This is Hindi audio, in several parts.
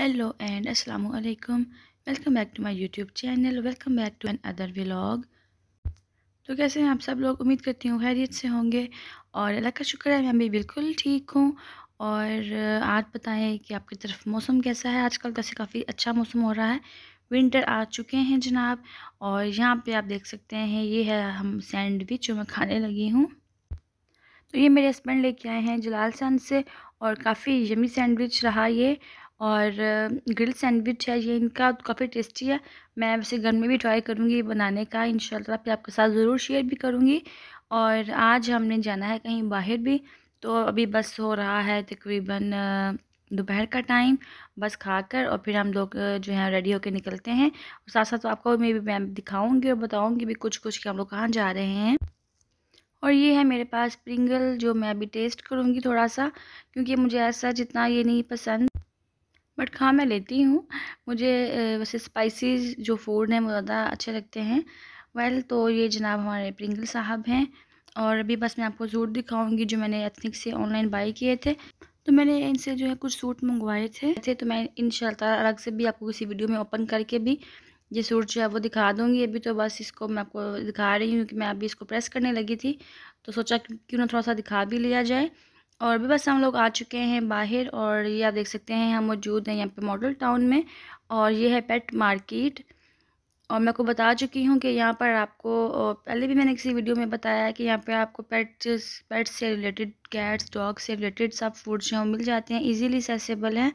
हेलो एंड अस्सलाम वालेकुम welcome back to my YouTube channel welcome back to another vlog तो कैसे हैं आप सब लोग उम्मीद करती हूँ खैरियत से होंगे और अल्लाह का शुक्र है मैं भी बिल्कुल ठीक हूँ और आज बताएं कि आपकी तरफ मौसम कैसा है आजकल कैसे काफ़ी अच्छा मौसम हो रहा है विंटर आ चुके हैं जनाब और यहाँ पर आप देख सकते हैं ये है हम सैंडविच जो मैं खाने लगी हूँ तो ये मेरे हस्बैंड लेके आए हैं जलाल सन से और काफ़ी यमी सैंडविच रहा ये और ग्रिल सैंडविच है ये इनका तो काफ़ी टेस्टी है मैं वैसे घर में भी ट्राई करूँगी बनाने का इन फिर आपके साथ ज़रूर शेयर भी करूँगी और आज हमने जाना है कहीं बाहर भी तो अभी बस हो रहा है तकरीबन दोपहर का टाइम बस खाकर और फिर हम लोग जो है रेडी होकर निकलते हैं और साथ साथ तो आपको मैं भी मैं दिखाऊँगी और बताऊँगी भी कुछ कुछ कि हम लोग कहाँ जा रहे हैं और ये है मेरे पास प्रिंगल जो मैं अभी टेस्ट करूँगी थोड़ा सा क्योंकि मुझे ऐसा जितना ये नहीं पसंद बट खा हाँ, मैं लेती हूँ मुझे वैसे स्पाइसी जो फूड हैं वो ज़्यादा अच्छे लगते हैं वेल तो ये जनाब हमारे प्रिंगल साहब हैं और अभी बस मैं आपको सूट दिखाऊंगी जो मैंने एथनिक से ऑनलाइन बाई किए थे तो मैंने इनसे जो है कुछ सूट मंगवाए थे थे तो मैं इन अलग से भी आपको किसी वीडियो में ओपन करके भी ये सूट जो है वो दिखा दूंगी अभी तो बस इसको मैं आपको दिखा रही हूँ कि मैं अभी इसको प्रेस करने लगी थी तो सोचा क्यों ना थोड़ा सा दिखा भी लिया जाए और भी बस हम लोग आ चुके हैं बाहर और ये आप देख सकते हैं हम मौजूद हैं यहाँ पे मॉडल टाउन में और ये है पेट मार्केट और मैं आपको बता चुकी हूँ कि यहाँ पर आपको पहले भी मैंने किसी वीडियो में बताया है कि यहाँ पर आपको पेट्स पेट्स से रिलेटेड कैट्स डॉग से रिलेटेड सब फूड्स हैं वो मिल जाते हैं ईजीली सेसेबल हैं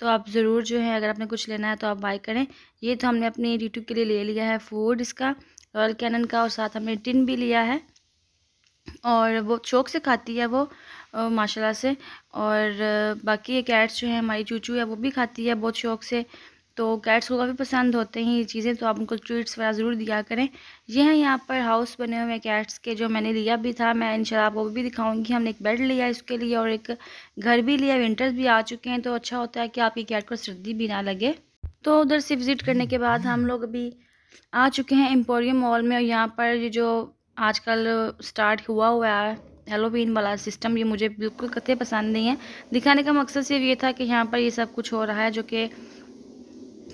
तो आप ज़रूर जो है अगर आपने कुछ लेना है तो आप बाई करें ये तो हमने अपनी यूट्यूब के लिए ले लिया है फूड इसका रॉयल कैनन का और साथ हमने टिन भी लिया है और वो शौक़ से खाती है वो माशाल्लाह से और बाकी ये कैट्स जो है हमारी चूचू है वो भी खाती है बहुत शौक़ से तो कैट्स को काफ़ी पसंद होते हैं ये चीज़ें तो आप उनको ट्रीट्स वगैरह ज़रूर दिया करें ये हैं यहाँ पर हाउस बने हुए कैट्स के जो मैंने लिया भी था मैं इंशाल्लाह आपको वो भी दिखाऊंगी हमने एक बेड लिया इसके लिए और एक घर भी लिया विंटर्स भी आ चुके हैं तो अच्छा होता है कि आपकी कैट को सर्दी भी ना लगे तो उधर से विज़िट करने के बाद हम लोग अभी आ चुके हैं एम्पोरियम मॉल में और यहाँ पर ये जो आजकल स्टार्ट हुआ हुआ है हेलोवीन वाला सिस्टम ये मुझे बिल्कुल कतई पसंद नहीं है दिखाने का मकसद सिर्फ ये था कि यहाँ पर ये सब कुछ हो रहा है जो कि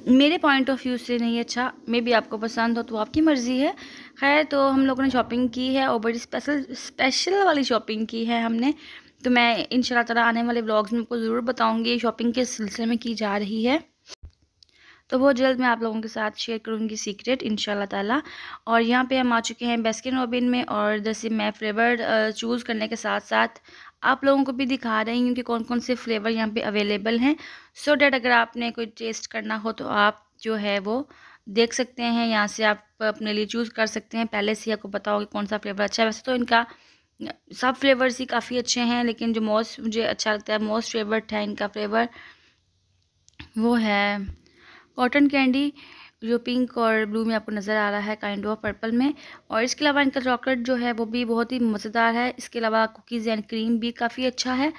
मेरे पॉइंट ऑफ व्यू से नहीं अच्छा मे भी आपको पसंद हो तो आपकी मर्ज़ी है खैर तो हम लोगों ने शॉपिंग की है और बड़ी स्पेशल स्पेशल वाली शॉपिंग की है हमने तो मैं इन शाला आने वाले ब्लॉग्स में आपको ज़रूर बताऊँगी शॉपिंग के सिलसिले में की जा रही है तो बहुत जल्द मैं आप लोगों के साथ शेयर करूँगी सीक्रेट इन ताला और यहाँ पे हम आ चुके हैं बेस्किन रोबिन में और जैसे मैं फ्लेवर चूज़ करने के साथ साथ आप लोगों को भी दिखा रही हूँ कि कौन कौन से फ्लेवर यहाँ पे अवेलेबल हैं सो so डैट अगर आपने कोई टेस्ट करना हो तो आप जो है वो देख सकते हैं यहाँ से आप अपने लिए चूज़ कर सकते हैं पहले से ही आपको बताओ कि कौन सा फ्लेवर अच्छा है वैसे तो इनका सब फ्लेवर्स ही काफ़ी अच्छे हैं लेकिन जो मोस्ट मुझे अच्छा लगता है मोस्ट फेवरेट है इनका फ्लेवर वो है कॉटन कैंडी जो पिंक और ब्लू में आपको नज़र आ रहा है काइंड ऑफ पर्पल में और इसके अलावा इनका चॉकलेट जो है वो भी बहुत ही मज़ेदार है इसके अलावा कुकीज़ एंड क्रीम भी काफ़ी अच्छा है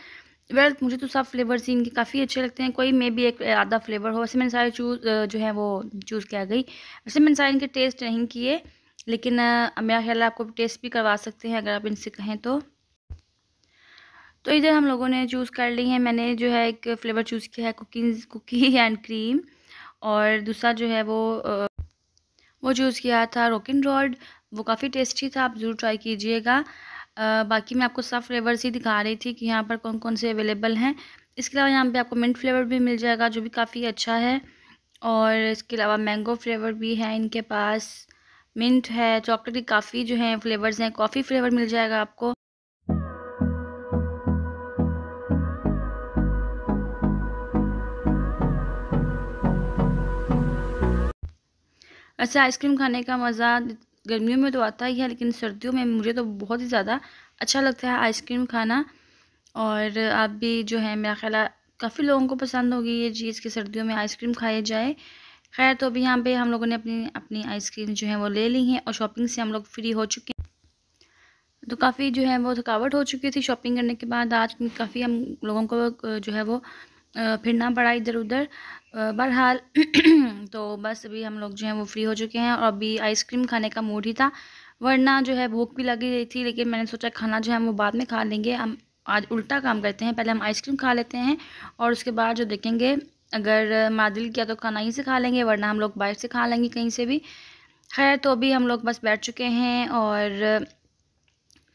वेल मुझे तो सब फ्लेवर्स इनके काफ़ी अच्छे लगते हैं कोई मे भी एक आधा फ्लेवर हो वैसे मैंने सारे चूज़ जो है वो चूज़ किया गई वैसे मैंने सारे इनके टेस्ट नहीं किए लेकिन मेरा ख्याल आपको टेस्ट भी करवा सकते हैं अगर आप इनसे कहें तो तो इधर हम लोगों ने चूज़ कर ली है मैंने जो है एक फ़्लेवर चूज़ किया है कुकीज़ कुकी एंड क्रीम और दूसरा जो है वो वो यूज़ किया था रोकिन रॉड वो काफ़ी टेस्टी था आप ज़रूर ट्राई कीजिएगा बाकी मैं आपको सब फ्लेवर्स ही दिखा रही थी कि यहाँ पर कौन कौन से अवेलेबल हैं इसके अलावा यहाँ पे आपको मिंट फ्लेवर भी मिल जाएगा जो भी काफ़ी अच्छा है और इसके अलावा मैंगो फ्लेवर भी है इनके पास मिंट है चॉकलेट काफ़ी जो है फ्लेवर्स हैं कॉफ़ी फ्लेवर मिल जाएगा आपको ऐसे अच्छा, आइसक्रीम खाने का मज़ा गर्मियों में तो आता ही है लेकिन सर्दियों में मुझे तो बहुत ही ज़्यादा अच्छा लगता है आइसक्रीम खाना और आप भी जो है मेरा ख्याल काफ़ी लोगों को पसंद होगी ये चीज़ कि सर्दियों में आइसक्रीम खाई जाए खैर तो अभी यहाँ पे हम लोगों ने अपनी अपनी आइसक्रीम जो है वो ले ली है और शॉपिंग से हम लोग फ्री हो चुके हैं तो काफ़ी जो है वो थकावट हो चुकी थी शॉपिंग करने के बाद आज काफ़ी हम लोगों को जो है वो फिरना पड़ा इधर उधर बहरहाल तो बस अभी हम लोग जो हैं वो फ्री हो चुके हैं और अभी आइसक्रीम खाने का मूड ही था वरना जो है भूख भी लगी रही थी लेकिन मैंने सोचा खाना जो है हम वो बाद में खा लेंगे हम आज उल्टा काम करते हैं पहले हम आइसक्रीम खा लेते हैं और उसके बाद जो देखेंगे अगर मादिल किया तो खाना यहीं से खा लेंगे वरना हम लोग बाहर से खा लेंगे कहीं से भी खैर तो अभी हम लोग बस बैठ चुके हैं और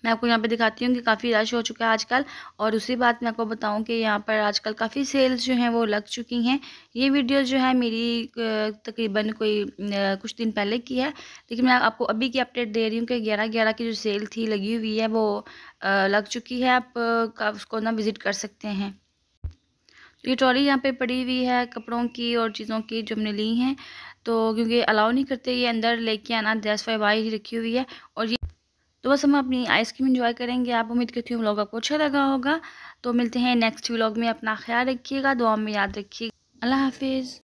मैं आपको यहाँ पे दिखाती हूँ कि काफ़ी रश हो चुका है आजकल और उसी बात मैं आपको बताऊँ कि यहाँ पर आजकल काफ़ी सेल्स जो हैं वो लग चुकी हैं ये वीडियो जो है मेरी तकरीबन कोई कुछ दिन पहले की है लेकिन मैं आपको अभी की अपडेट दे रही हूँ कि ग्यारह ग्यारह की जो सेल थी लगी हुई है वो लग चुकी है आप उसको ना विज़िट कर सकते हैं तो ये ट्रॉली यहाँ पे पड़ी हुई है कपड़ों की और चीज़ों की जो हमने ली हैं तो क्योंकि अलाउ नहीं करते ये अंदर लेके आना दस वाई ही रखी हुई है और ये तो बस हम अपनी आइसक्रीम इन्जॉय करेंगे आप उम्मीद करती हूँ व्लॉग आपको अच्छा लगा होगा तो मिलते हैं नेक्स्ट व्लॉग में अपना ख्याल रखिएगा दुआ में याद रखिएगा अल्लाह हाफिज़